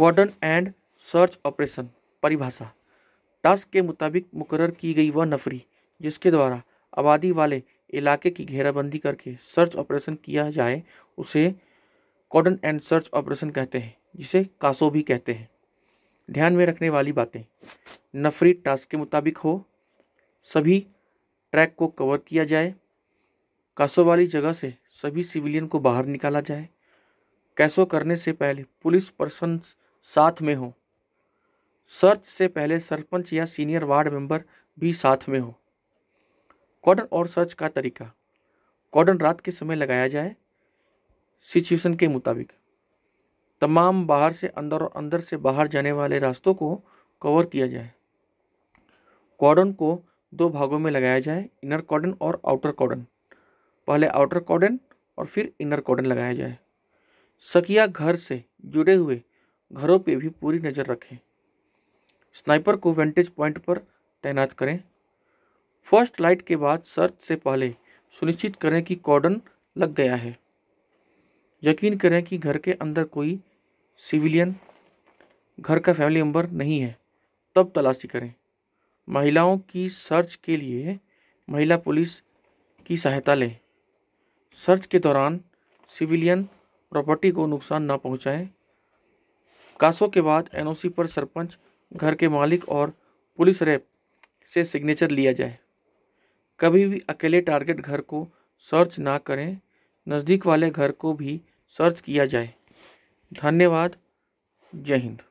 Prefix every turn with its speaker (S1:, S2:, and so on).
S1: squadron and search operation परिभाषा task के मुताबिक मुकर की गई वह नफरी जिसके द्वारा आबादी वाले इलाके की घेराबंदी करके सर्च ऑपरेशन किया जाए उसे कॉडन एंड सर्च ऑपरेशन कहते हैं जिसे कासो भी कहते हैं ध्यान में रखने वाली बातें नफरी टास्क के मुताबिक हो सभी ट्रैक को कवर किया जाए कासो वाली जगह से सभी सिविलियन को बाहर निकाला जाए कैसो करने से पहले पुलिस पर्सन साथ में हो सर्च से पहले सरपंच या सीनियर वार्ड मेंबर भी साथ में हो कॉर्डन और सर्च का तरीका कॉर्डन रात के समय लगाया जाए सिचुएशन के मुताबिक तमाम बाहर से अंदर और अंदर से बाहर जाने वाले रास्तों को कवर किया जाए कॉर्डन को दो भागों में लगाया जाए इनर कॉर्डन और आउटर कॉर्डन पहले आउटर कॉर्डन और फिर इनर कॉर्डन लगाया जाए सकिया घर से जुड़े हुए घरों पे भी पूरी नज़र रखें स्नाइपर को वेंटेज पॉइंट पर तैनात करें फर्स्ट लाइट के बाद सर्च से पहले सुनिश्चित करें कि कॉर्डन लग गया है यकीन करें कि घर के अंदर कोई सिविलियन घर का फैमिली मेम्बर नहीं है तब तलाशी करें महिलाओं की सर्च के लिए महिला पुलिस की सहायता लें सर्च के दौरान सिविलियन प्रॉपर्टी को नुकसान ना पहुंचाएं कासों के बाद एनओसी पर सरपंच घर के मालिक और पुलिस रैप से सिग्नेचर लिया जाए कभी भी अकेले टारगेट घर को सर्च ना करें नज़दीक वाले घर को भी सर्च किया जाए धन्यवाद जय हिंद